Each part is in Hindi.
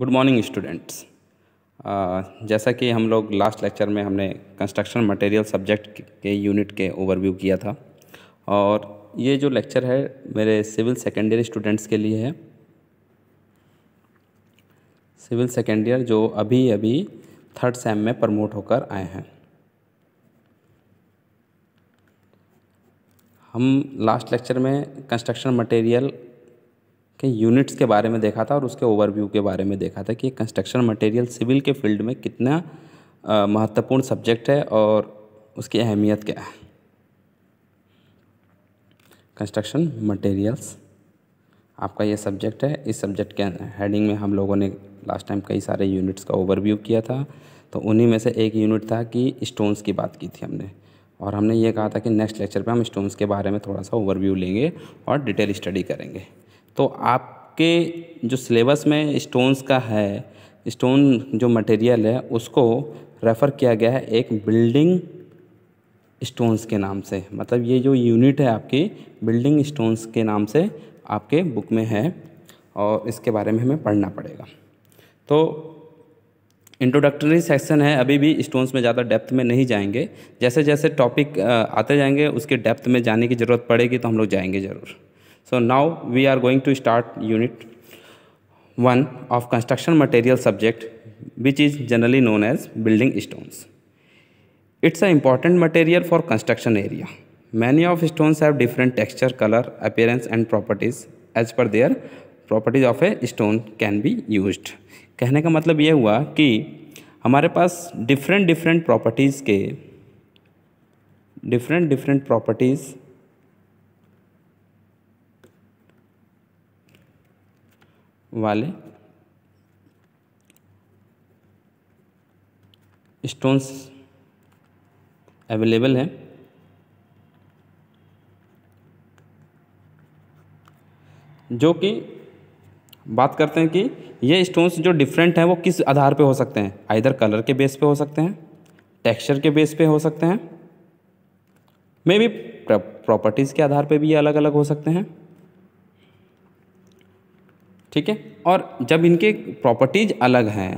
गुड मॉर्निंग स्टूडेंट्स जैसा कि हम लोग लास्ट लेक्चर में हमने कंस्ट्रक्शन मटेरियल सब्जेक्ट के यूनिट के ओवरव्यू किया था और ये जो लेक्चर है मेरे सिविल सेकेंड ईयर स्टूडेंट्स के लिए है सिविल सेकेंड ईयर जो अभी अभी थर्ड सेम में प्रमोट होकर आए हैं हम लास्ट लेक्चर में कंस्ट्रक्शन मटेरियल के यूनिट्स के बारे में देखा था और उसके ओवरव्यू के बारे में देखा था कि कंस्ट्रक्शन मटेरियल सिविल के फील्ड में कितना महत्वपूर्ण सब्जेक्ट है और उसकी अहमियत क्या है कंस्ट्रक्शन मटेरियल्स आपका ये सब्जेक्ट है इस सब्जेक्ट के हेडिंग में हम लोगों ने लास्ट टाइम कई सारे यूनिट्स का ओवरव्यू किया था तो उन्हीं में से एक यूनिट था कि स्टोन्स की बात की थी हमने और हमने ये कहा था कि नेक्स्ट लेक्चर पे हम स्टोन्स के बारे में थोड़ा सा ओवरव्यू लेंगे और डिटेल स्टडी करेंगे तो आपके जो सिलेबस में स्टोन्स का है स्टोन जो मटेरियल है उसको रेफ़र किया गया है एक बिल्डिंग स्टोन्स के नाम से मतलब ये जो यूनिट है आपकी बिल्डिंग स्टोन्स के नाम से आपके बुक में है और इसके बारे में हमें पढ़ना पड़ेगा तो इंट्रोडक्टरी सेक्शन है अभी भी स्टोन्स में ज़्यादा डेप्थ में नहीं जाएंगे जैसे जैसे टॉपिक आते जाएंगे उसके डेप्थ में जाने की ज़रूरत पड़ेगी तो हम लोग जाएंगे ज़रूर So now we are going to start unit 1 of construction material subject which is generally known as building stones. It's an important material for construction area. Many of stones have different texture, color, appearance and properties as per their properties of a stone can be used. कहने का मतलब यह हुआ कि हमारे पास डिफरेंट डिफरेंट प्रॉपर्टीज़ के डिफरेंट डिफरेंट प्रॉपर्टीज़ वाले स्टोन्स अवेलेबल हैं जो कि बात करते हैं कि ये स्टोन्स जो डिफरेंट हैं वो किस आधार पे हो सकते हैं आइधर कलर के बेस पे हो सकते हैं टेक्सचर के बेस पे हो सकते हैं मे बी प्रॉपर्टीज़ के आधार पे भी ये अलग अलग हो सकते हैं ठीक है और जब इनके प्रॉपर्टीज़ अलग हैं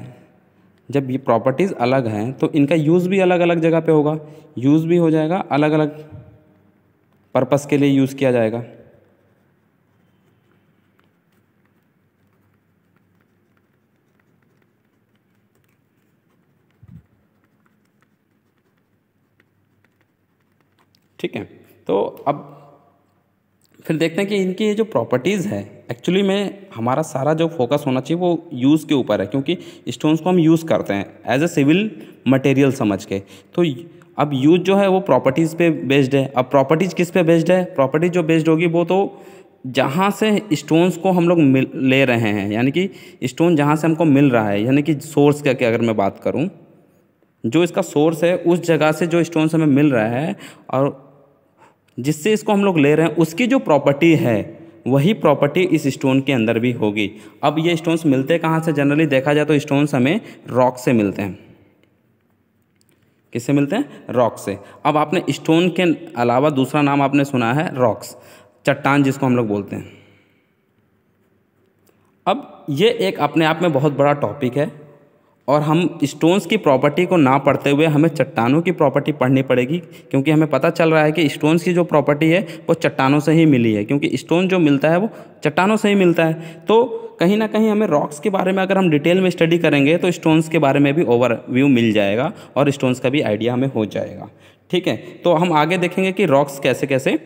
जब ये प्रॉपर्टीज़ अलग हैं तो इनका यूज़ भी अलग अलग जगह पे होगा यूज़ भी हो जाएगा अलग अलग पर्पस के लिए यूज़ किया जाएगा ठीक है तो अब फिर देखते हैं कि इनकी ये जो प्रॉपर्टीज़ है एक्चुअली में हमारा सारा जो फोकस होना चाहिए वो यूज़ के ऊपर है क्योंकि स्टोन्स को हम यूज़ करते हैं एज अ सिविल मटेरियल समझ के तो अब यूज जो है वो प्रॉपर्टीज़ पे बेस्ड है अब प्रॉपर्टीज़ किस पे बेस्ड है प्रॉपर्टी जो बेस्ड होगी वो तो जहाँ से स्टोन्स को हम लोग मिल ले रहे हैं यानी कि स्टोन जहाँ से हमको मिल रहा है यानी कि सोर्स का अगर मैं बात करूँ जो इसका सोर्स है उस जगह से जो स्टोन्स हमें मिल रहा है और जिससे इसको हम लोग ले रहे हैं उसकी जो प्रॉपर्टी है वही प्रॉपर्टी इस स्टोन के अंदर भी होगी अब ये स्टोन्स मिलते कहाँ से जनरली देखा जाए तो स्टोन्स हमें रॉक से मिलते हैं किससे मिलते हैं रॉक से अब आपने स्टोन के अलावा दूसरा नाम आपने सुना है रॉक्स चट्टान जिसको हम लोग बोलते हैं अब ये एक अपने आप में बहुत बड़ा टॉपिक है और हम स्टोन्स की प्रॉपर्टी को ना पढ़ते हुए हमें चट्टानों की प्रॉपर्टी पढ़नी पड़ेगी क्योंकि हमें पता चल रहा है कि स्टोन्स की जो प्रॉपर्टी है वो चट्टानों से ही मिली है क्योंकि स्टोन जो मिलता है वो चट्टानों से ही मिलता है तो कहीं ना कहीं हमें रॉक्स के बारे में अगर हम डिटेल में स्टडी करेंगे तो स्टोन्स के बारे में भी ओवरव्यू मिल जाएगा और स्टोन्स का भी आइडिया हमें हो जाएगा ठीक है तो हम आगे देखेंगे कि रॉक्स कैसे कैसे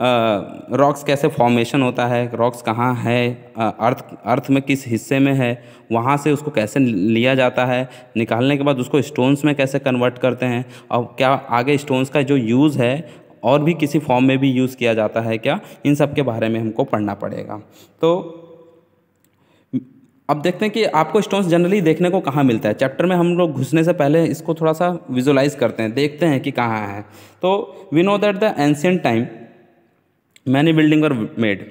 रॉक्स कैसे फॉर्मेशन होता है रॉक्स कहाँ है अर्थ अर्थ में किस हिस्से में है वहाँ से उसको कैसे लिया जाता है निकालने के बाद उसको स्टोन्स में कैसे कन्वर्ट करते हैं और क्या आगे स्टोन्स का जो यूज़ है और भी किसी फॉर्म में भी यूज़ किया जाता है क्या इन सब के बारे में हमको पढ़ना पड़ेगा तो अब देखते हैं कि आपको स्टोन्स जनरली देखने को कहाँ मिलता है चैप्टर में हम लोग घुसने से पहले इसको थोड़ा सा विजुलाइज करते हैं देखते हैं कि कहाँ है तो we know that the ancient time many building are made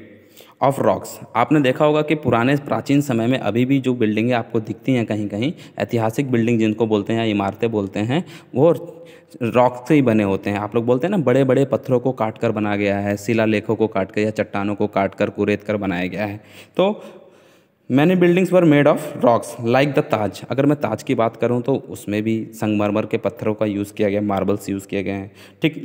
of rocks आपने देखा होगा कि पुराने प्राचीन समय में अभी भी जो बिल्डिंगें आपको दिखती हैं कहीं कहीं ऐतिहासिक बिल्डिंग जिनको बोलते हैं या इमारतें बोलते हैं वो रॉक से ही बने होते हैं आप लोग बोलते हैं ना बड़े बड़े पत्थरों को काट कर बनाया गया है शिला लेखों को काट कर या चट्टानों को काट कर कुरेद कर बनाया गया है तो many buildings were made of rocks like the Taj अगर मैं ताज की बात करूँ तो उसमें भी संगमरमर के पत्थरों का यूज़ किया गया मार्बल्स यूज़ किए गए हैं ठीक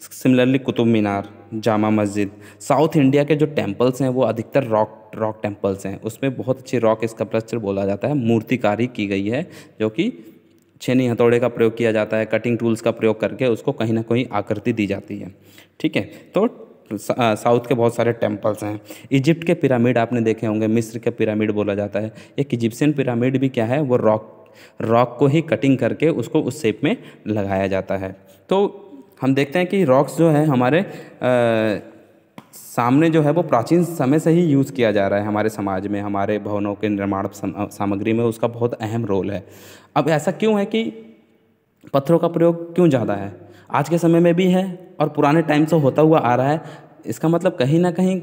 सिमिलरली कुतुब मीनार जामा मस्जिद साउथ इंडिया के जो टेम्पल्स हैं वो अधिकतर रॉक रॉक टेम्पल्स हैं उसमें बहुत अच्छी रॉक स्कल्पचर बोला जाता है मूर्तिकारी की गई है जो कि छेनी हथौड़े का प्रयोग किया जाता है कटिंग टूल्स का प्रयोग करके उसको कहीं ना कहीं आकृति दी जाती है ठीक है तो साउथ के बहुत सारे टेम्पल्स हैं इजिप्ट के पिरामिड आपने देखे होंगे मिस्र के पिरामिड बोला जाता है एक इजिप्शियन पिरामिड भी क्या है वो रॉक रॉक को ही कटिंग करके उसको उस शेप में लगाया जाता है तो हम देखते हैं कि रॉक्स जो है हमारे आ, सामने जो है वो प्राचीन समय से ही यूज़ किया जा रहा है हमारे समाज में हमारे भवनों के निर्माण सामग्री में उसका बहुत अहम रोल है अब ऐसा क्यों है कि पत्थरों का प्रयोग क्यों ज़्यादा है आज के समय में भी है और पुराने टाइम से होता हुआ आ रहा है इसका मतलब कहीं ना कहीं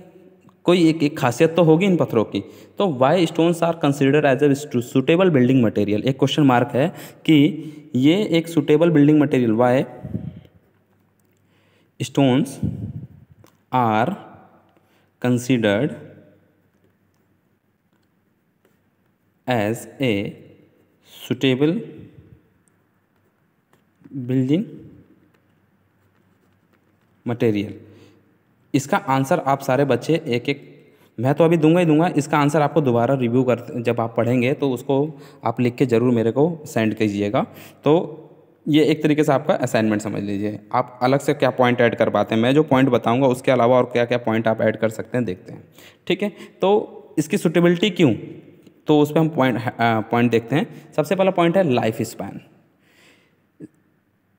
कोई एक एक खासियत तो होगी इन पत्थरों की तो why stones are consider as a suitable building material एक क्वेश्चन मार्क है कि ये एक suitable building material why stones are considered as a suitable building material इसका आंसर आप सारे बच्चे एक एक मैं तो अभी दूंगा ही दूंगा इसका आंसर आपको दोबारा रिव्यू कर जब आप पढ़ेंगे तो उसको आप लिख के ज़रूर मेरे को सेंड कीजिएगा तो ये एक तरीके से आपका असाइनमेंट समझ लीजिए आप अलग से क्या पॉइंट ऐड कर पाते हैं मैं जो पॉइंट बताऊंगा उसके अलावा और क्या क्या पॉइंट आप ऐड कर सकते हैं देखते हैं ठीक है तो इसकी सुटेबिलिटी क्यों तो उस पर हम पॉइंट पॉइंट देखते हैं सबसे पहला पॉइंट है लाइफ स्पैन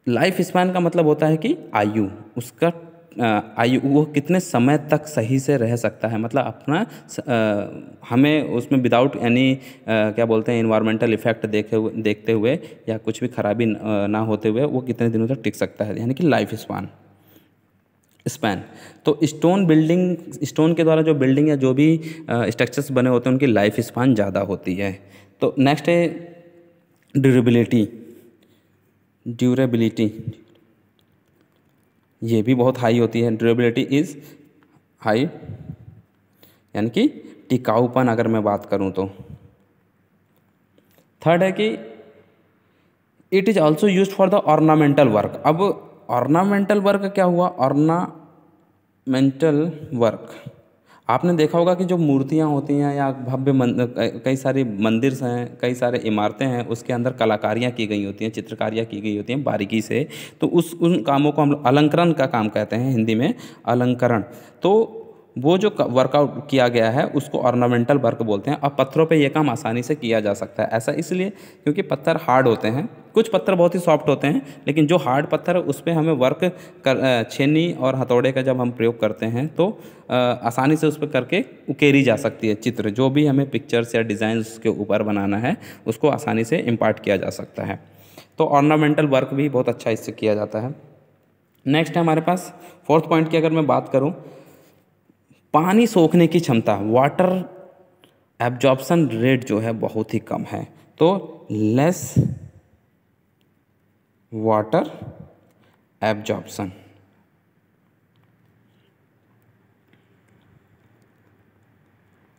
लाइफ स्पैन का मतलब होता है कि आयु उसका आयु वो कितने समय तक सही से रह सकता है मतलब अपना हमें उसमें विदाउट एनी क्या बोलते हैं इन्वायरमेंटल इफेक्ट देखे देखते हुए या कुछ भी खराबी ना होते हुए वो कितने दिनों तक टिक सकता है यानी कि लाइफ स्पान स्पैन तो स्टोन बिल्डिंग स्टोन के द्वारा जो बिल्डिंग या जो भी स्ट्रक्चर्स बने होते हैं उनकी लाइफ स्पान ज़्यादा होती है तो नेक्स्ट है ड्यूरेबिलिटी ड्यूरेबिलिटी ये भी बहुत हाई होती है ड्यूरेबिलिटी इज़ हाई यानी कि टिकाऊपन अगर मैं बात करूँ तो थर्ड है कि it is also use for the ornamental work अब ऑर्नामेंटल वर्क क्या हुआ ऑर्नामेंटल वर्क आपने देखा होगा कि जो मूर्तियाँ होती हैं या भव्य कई सारे मंदिर हैं कई सारे इमारतें हैं उसके अंदर कलाकारियाँ की गई होती हैं चित्रकारियाँ की गई होती हैं बारीकी से तो उस उन कामों को हम अलंकरण का काम कहते हैं हिंदी में अलंकरण तो वो जो वर्कआउट किया गया है उसको ऑर्नामेंटल वर्क बोलते हैं अब पत्थरों पे ये काम आसानी से किया जा सकता है ऐसा इसलिए क्योंकि पत्थर हार्ड होते हैं कुछ पत्थर बहुत ही सॉफ्ट होते हैं लेकिन जो हार्ड पत्थर है उस पर हमें वर्क कर छेनी और हथौड़े का जब हम प्रयोग करते हैं तो आसानी से उस पर करके उकेरी जा सकती है चित्र जो भी हमें पिक्चर्स या डिज़ाइन के ऊपर बनाना है उसको आसानी से इम्पार्ट किया जा सकता है तो ऑर्नामेंटल वर्क भी बहुत अच्छा इससे किया जाता है नेक्स्ट है हमारे पास फोर्थ पॉइंट की अगर मैं बात करूँ पानी सोखने की क्षमता वाटर एब्जॉर्बसन रेट जो है बहुत ही कम है तो less water absorption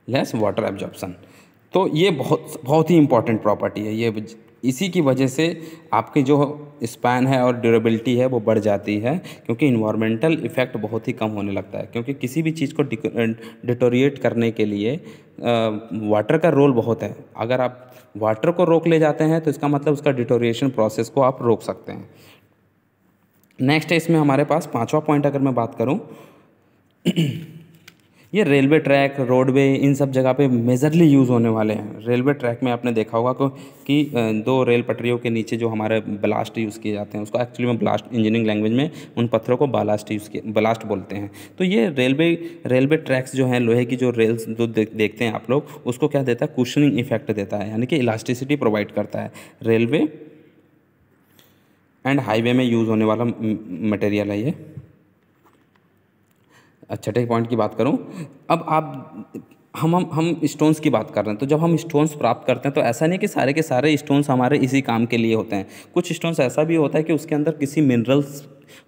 less water absorption तो ये बहुत बहुत ही इंपॉर्टेंट प्रॉपर्टी है ये इसी की वजह से आपकी जो स्पैन है और ड्यूरेबिलिटी है वो बढ़ जाती है क्योंकि इन्वामेंटल इफ़ेक्ट बहुत ही कम होने लगता है क्योंकि किसी भी चीज़ को डिटोरिएट करने के लिए वाटर का रोल बहुत है अगर आप वाटर को रोक ले जाते हैं तो इसका मतलब उसका डिटोरिएशन प्रोसेस को आप रोक सकते हैं नेक्स्ट है इसमें हमारे पास पाँचवा पॉइंट अगर मैं बात करूँ ये रेलवे ट्रैक रोडवे इन सब जगह पे मेजरली यूज़ होने वाले हैं रेलवे ट्रैक में आपने देखा होगा कि दो रेल पटरियों के नीचे जो हमारे ब्लास्ट यूज़ किए जाते हैं उसको एक्चुअली में ब्लास्ट इंजीनियरिंग लैंग्वेज में उन पत्थरों को ब्लास्ट यूज़ किए ब्लास्ट बोलते हैं तो ये रेलवे रेलवे ट्रैक्स जो हैं लोहे की जो रेल्स जो देखते हैं आप लोग उसको क्या देता है कुशनिंग इफेक्ट देता है यानी कि इलास्टिसिटी प्रोवाइड करता है रेलवे एंड हाईवे में यूज़ होने वाला मटेरियल है ये छठे अच्छा, पॉइंट की बात करूँ अब आप हम हम हम स्टोन्स की बात कर रहे हैं तो जब हम स्टोन्स प्राप्त करते हैं तो ऐसा नहीं कि सारे के सारे स्टोन्स हमारे इसी काम के लिए होते हैं कुछ स्टोन्स ऐसा भी होता है कि उसके अंदर किसी मिनरल्स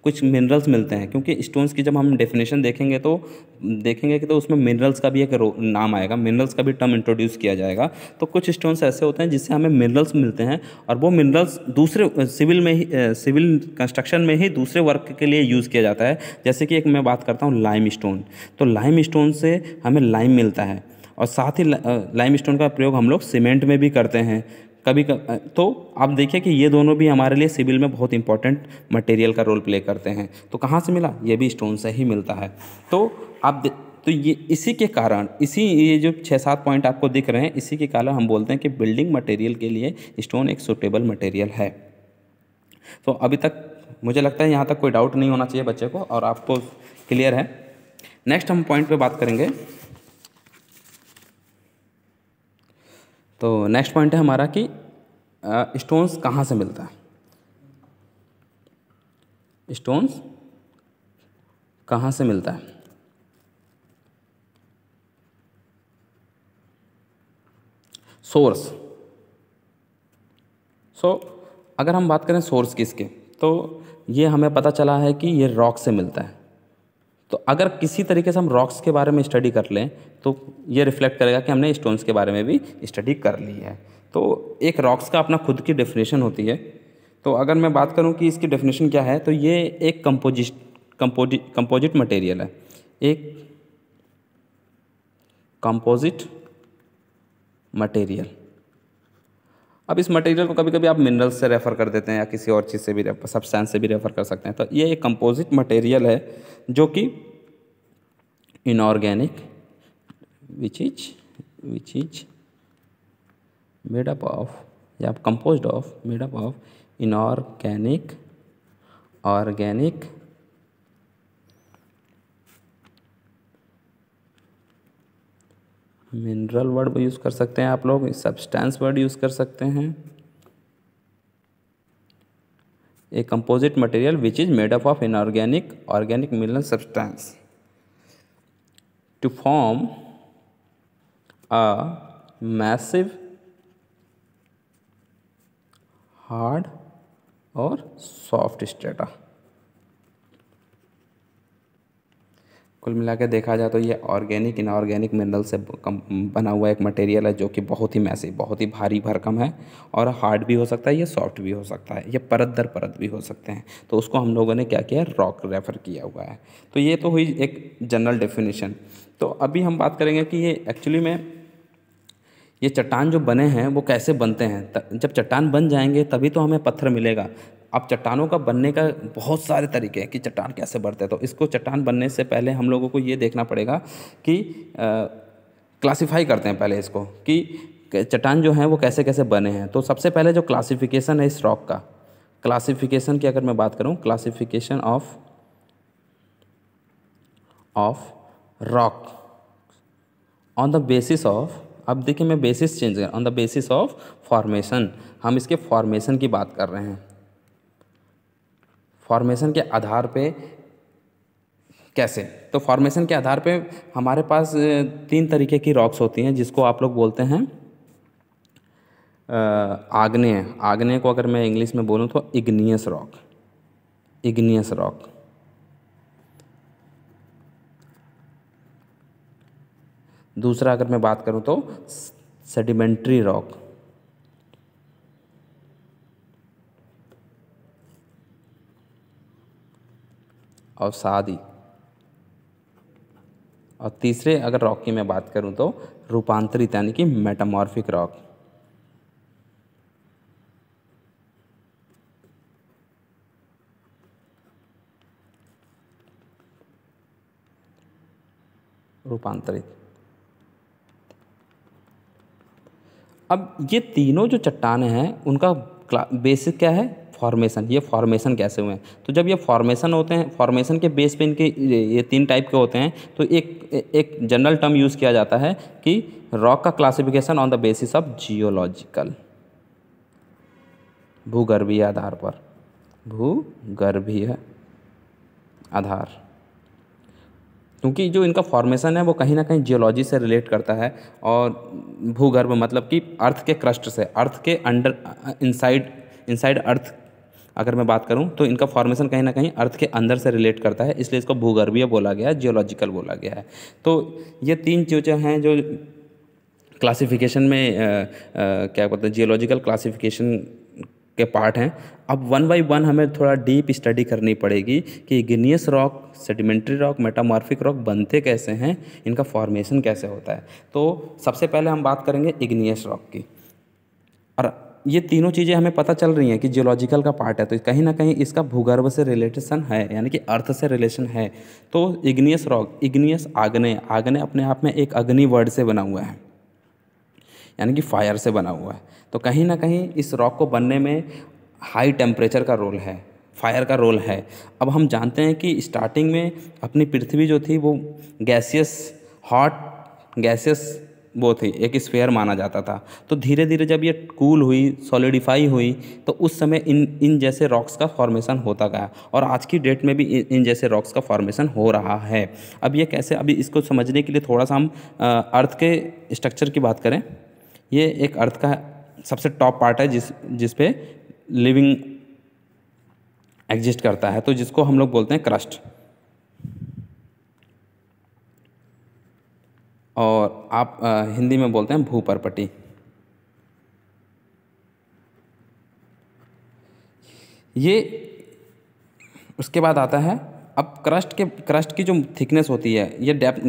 कुछ मिनरल्स मिलते हैं क्योंकि स्टोन्स की जब हम डेफिनेशन देखेंगे तो देखेंगे कि तो उसमें मिनरल्स का भी एक नाम आएगा मिनरल्स का भी टर्म इंट्रोड्यूस किया जाएगा तो कुछ स्टोन्स ऐसे होते हैं जिससे हमें मिनरल्स मिलते हैं और वो मिनरल्स दूसरे सिविल में ही सिविल कंस्ट्रक्शन में ही दूसरे वर्क के लिए यूज़ किया जाता है जैसे कि एक मैं बात करता हूँ लाइम स्टोन तो लाइम स्टोन से हमें लाइम मिलता है और साथ ही लाइम स्टोन का प्रयोग हम लोग सीमेंट में भी करते हैं कभी तो आप देखिए कि ये दोनों भी हमारे लिए सिविल में बहुत इंपॉर्टेंट मटेरियल का रोल प्ले करते हैं तो कहाँ से मिला ये भी स्टोन से ही मिलता है तो आप तो ये इसी के कारण इसी ये जो छः सात पॉइंट आपको दिख रहे हैं इसी के कारण हम बोलते हैं कि बिल्डिंग मटेरियल के लिए स्टोन एक सुटेबल मटेरियल है तो अभी तक मुझे लगता है यहाँ तक कोई डाउट नहीं होना चाहिए बच्चे को और आपको क्लियर है नेक्स्ट हम पॉइंट पे बात करेंगे तो नेक्स्ट पॉइंट है हमारा कि स्टोन्स कहाँ से मिलता है स्टोन्स कहाँ से मिलता है सोर्स सो so, अगर हम बात करें सोर्स किसके तो ये हमें पता चला है कि ये रॉक से मिलता है तो अगर किसी तरीके से हम रॉक्स के बारे में स्टडी कर लें तो ये रिफ्लेक्ट करेगा कि हमने स्टोन्स के बारे में भी स्टडी कर ली है तो एक रॉक्स का अपना खुद की डेफिनेशन होती है तो अगर मैं बात करूं कि इसकी डेफिनेशन क्या है तो ये एक कंपोजिट कंपोजि कंपोजिट मटेरियल है एक कंपोजिट मटेरियल अब इस मटेरियल को कभी कभी आप मिनरल्स से रेफ़र कर देते हैं या किसी और चीज़ से भी सब्सटेंस से भी रेफ़र कर सकते हैं तो ये एक कंपोजिट मटेरियल है जो कि inorganic which is which is made up of या composed of made up of inorganic organic mineral word use कर सकते हैं आप लोग सब्सटेंस वर्ड यूज़ कर सकते हैं a composite material which is made up of inorganic organic mineral substance to form a massive hard और सॉफ्ट स्टेटा कुल मिला के देखा जाए तो ये ऑर्गेनिक इनऑर्गेनिक मिनरल से बना हुआ एक मटेरियल है जो कि बहुत ही मैसिव बहुत ही भारी भरकम है और हार्ड भी हो सकता है ये सॉफ्ट भी हो सकता है ये परत दर परत भी हो सकते हैं तो उसको हम लोगों ने क्या किया रॉक रेफ़र किया हुआ है तो ये तो हुई एक जनरल डेफिनेशन तो अभी हम बात करेंगे कि ये एक्चुअली में ये चट्टान जो बने हैं वो कैसे बनते हैं जब चट्टान बन जाएंगे तभी तो हमें पत्थर मिलेगा अब चट्टानों का बनने का बहुत सारे तरीके हैं कि चट्टान कैसे बढ़ते हैं तो इसको चट्टान बनने से पहले हम लोगों को ये देखना पड़ेगा कि क्लासीफाई करते हैं पहले इसको कि चट्टान जो हैं वो कैसे कैसे बने हैं तो सबसे पहले जो क्लासिफिकेशन है इस रॉक का क्लासिफिकेशन की अगर मैं बात करूँ classification of of rock on the basis of अब देखिए मैं बेसिस चेंज कर on the basis of formation हम इसके फॉर्मेशन की बात कर रहे हैं फॉर्मेशन के आधार पे कैसे तो फॉर्मेशन के आधार पे हमारे पास तीन तरीके की रॉक्स होती हैं जिसको आप लोग बोलते हैं आग्नेय आग्नेय को अगर मैं इंग्लिश में बोलूँ तो इग्नियस रॉक इग्नियस रॉक दूसरा अगर मैं बात करूँ तो सेडिमेंट्री रॉक और शादी और तीसरे अगर रॉक की मैं बात करूँ तो रूपांतरित यानी कि मेटामॉर्फिक रॉक रूपांतरित अब ये तीनों जो चट्टाने हैं उनका बेसिक क्या है फॉर्मेशन ये फॉर्मेशन कैसे हुए हैं तो जब ये फॉर्मेशन होते हैं फॉर्मेशन के बेस पे इनके ये तीन टाइप के होते हैं तो एक एक जनरल टर्म यूज़ किया जाता है कि रॉक का classification on the basis of geological भूगर्भीय आधार पर भूगर्भीय आधार क्योंकि जो इनका फॉर्मेशन है वो कहीं ना कहीं जियोलॉजी से रिलेट करता है और भूगर्भ मतलब कि अर्थ के क्रस्ट से अर्थ के अंडर इनसाइड इनसाइड अर्थ अगर मैं बात करूं तो इनका फॉर्मेशन कहीं ना कहीं अर्थ के अंदर से रिलेट करता है इसलिए इसको भूगर्भीय बोला गया है जियोलॉजिकल बोला गया है तो ये तीन चीज़ें हैं जो क्लासिफिकेशन में आ, आ, क्या बोलते हैं जियोलॉजिकल क्लासिफिकेशन के पार्ट हैं अब वन बाई वन हमें थोड़ा डीप स्टडी करनी पड़ेगी कि igneous rock sedimentary rock metamorphic rock बनते कैसे हैं इनका फॉर्मेशन कैसे होता है तो सबसे पहले हम बात करेंगे इग्नियस रॉक की और ये तीनों चीज़ें हमें पता चल रही हैं कि जियोलॉजिकल का पार्ट है तो कहीं ना कहीं इसका भूगर्भ से रिलेटेशन है यानी कि अर्थ से रिलेशन है तो इग्नियस रॉक इग्नियस आग्नेय आग्नेय अपने आप में एक अग्नि वर्ड से बना हुआ है यानी कि फायर से बना हुआ है तो कहीं ना कहीं इस रॉक को बनने में हाई टेम्परेचर का रोल है फायर का रोल है अब हम जानते हैं कि स्टार्टिंग में अपनी पृथ्वी जो थी वो गैसियस हॉट गैसियस वो थी एक स्फेयर माना जाता था तो धीरे धीरे जब ये कूल हुई सॉलिडिफाई हुई तो उस समय इन इन जैसे रॉक्स का फॉर्मेशन होता गया और आज की डेट में भी इन, इन जैसे रॉक्स का फॉर्मेशन हो रहा है अब ये कैसे अभी इसको समझने के लिए थोड़ा सा हम अर्थ के स्ट्रक्चर की बात करें ये एक अर्थ का सबसे टॉप पार्ट है जिस जिस पे लिविंग एग्जिस्ट करता है तो जिसको हम लोग बोलते हैं क्रस्ट और आप आ, हिंदी में बोलते हैं भूपरपटी ये उसके बाद आता है अब क्रस्ट के क्रस्ट की जो थिकनेस होती है ये डेप्थ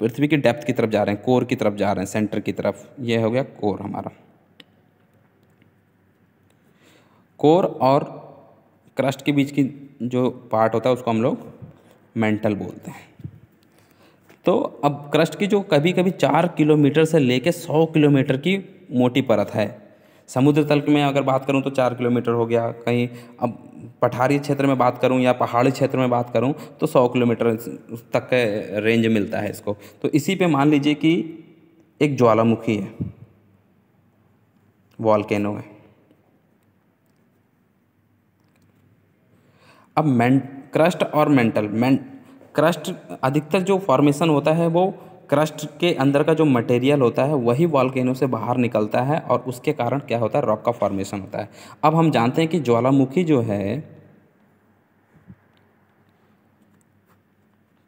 पृथ्वी की डेप्थ की तरफ जा रहे हैं कोर की तरफ जा रहे हैं सेंटर की तरफ ये हो गया कोर हमारा कोर और क्रस्ट के बीच की जो पार्ट होता है उसको हम लोग मेंटल बोलते हैं तो अब क्रस्ट की जो कभी कभी चार किलोमीटर से लेके सौ किलोमीटर की मोटी परत है समुद्र तल में अगर बात करूँ तो चार किलोमीटर हो गया कहीं अब पठारी क्षेत्र में बात करूँ या पहाड़ी क्षेत्र में बात करूँ तो सौ किलोमीटर तक का रेंज मिलता है इसको तो इसी पे मान लीजिए कि एक ज्वालामुखी है वॉलकैनो है अब मैं क्रस्ट और मेंटल मैं क्रस्ट अधिकतर जो फॉर्मेशन होता है वो क्रस्ट के अंदर का जो मटेरियल होता है वही वॉलकेनो से बाहर निकलता है और उसके कारण क्या होता है रॉक का फॉर्मेशन होता है अब हम जानते हैं कि ज्वालामुखी जो है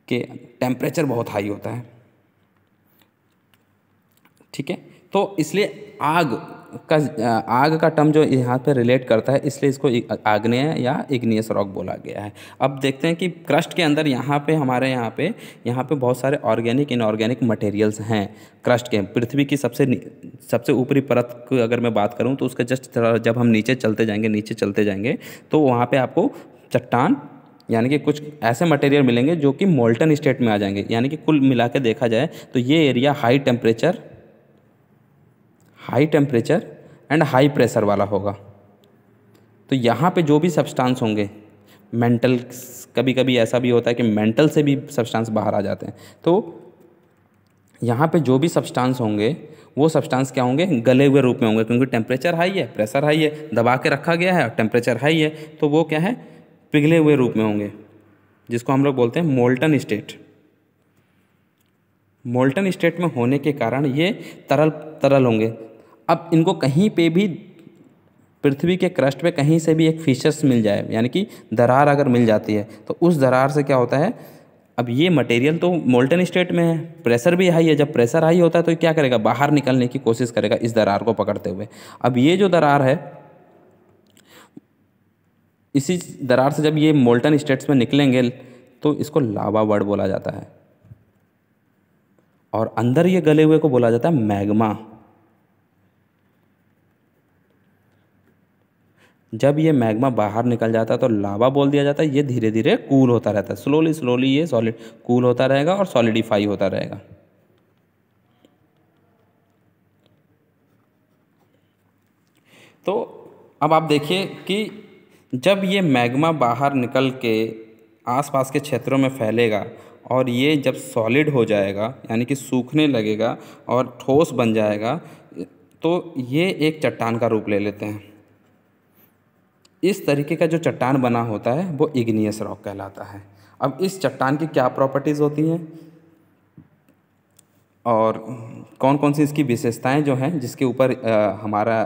के टेम्परेचर बहुत हाई होता है ठीक है तो इसलिए आग का आग का टर्म जो यहाँ पर रिलेट करता है इसलिए इसको आग्नेय या इग्नियस रॉक बोला गया है अब देखते हैं कि क्रस्ट के अंदर यहाँ पे हमारे यहाँ पे यहाँ पे बहुत सारे ऑर्गेनिक इनऑर्गेनिक मटेरियल्स हैं क्रस्ट के पृथ्वी की सबसे सबसे ऊपरी परत की अगर मैं बात करूँ तो उसका जस्ट थोड़ा जब हम नीचे चलते जाएंगे नीचे चलते जाएंगे तो वहाँ पर आपको चट्टान यानी कि कुछ ऐसे मटेरियल मिलेंगे जो कि मोल्टन स्टेट में आ जाएंगे यानी कि कुल मिला के देखा जाए तो ये area high temperature high temperature and high pressure वाला होगा तो यहाँ पे जो भी सब्सटेंस होंगे मेंटल कभी कभी ऐसा भी होता है कि मेंटल से भी सब्सटेंस बाहर आ जाते हैं तो यहाँ पे जो भी सब्सटेंस होंगे वो सब्सटेंस क्या होंगे गले हुए रूप में होंगे क्योंकि टेम्परेचर हाई है प्रेशर हाई है दबा के रखा गया है टेम्परेचर हाई है तो वो क्या है पिघले हुए रूप में होंगे जिसको हम लोग बोलते हैं मोल्टन स्टेट मोल्टन स्टेट में होने के कारण ये तरल तरल होंगे अब इनको कहीं पे भी पृथ्वी के क्रस्ट पे कहीं से भी एक फिशस मिल जाए यानी कि दरार अगर मिल जाती है तो उस दरार से क्या होता है अब ये मटेरियल तो मोल्टन स्टेट में है प्रेशर भी हाई है जब प्रेशर हाई होता है तो क्या करेगा बाहर निकलने की कोशिश करेगा इस दरार को पकड़ते हुए अब ये जो दरार है इसी दरार से जब ये मोल्टन स्टेट्स में निकलेंगे तो इसको लावा वर्ड बोला जाता है और अंदर ये गले हुए को बोला जाता है मैग्मा जब ये मैग्मा बाहर निकल जाता है तो लावा बोल दिया जाता है ये धीरे धीरे कूल होता रहता है स्लोली स्लोली ये सॉलिड कूल होता रहेगा और सॉलिडिफाई होता रहेगा तो अब आप देखिए कि जब ये मैग्मा बाहर निकल के आसपास के क्षेत्रों में फैलेगा और ये जब सॉलिड हो जाएगा यानी कि सूखने लगेगा और ठोस बन जाएगा तो ये एक चट्टान का रूप ले लेते हैं इस तरीके का जो चट्टान बना होता है वो इग्नियस रॉक कहलाता है अब इस चट्टान की क्या प्रॉपर्टीज़ होती हैं और कौन कौन सी इसकी विशेषताएं जो हैं जिसके ऊपर हमारा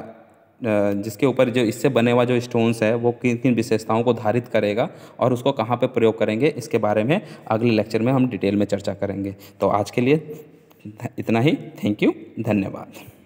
जिसके ऊपर जो इससे बने हुआ जो स्टोन्स है वो किन किन विशेषताओं को धारित करेगा और उसको कहाँ पे प्रयोग करेंगे इसके बारे में अगले लेक्चर में हम डिटेल में चर्चा करेंगे तो आज के लिए इतना ही थैंक यू धन्यवाद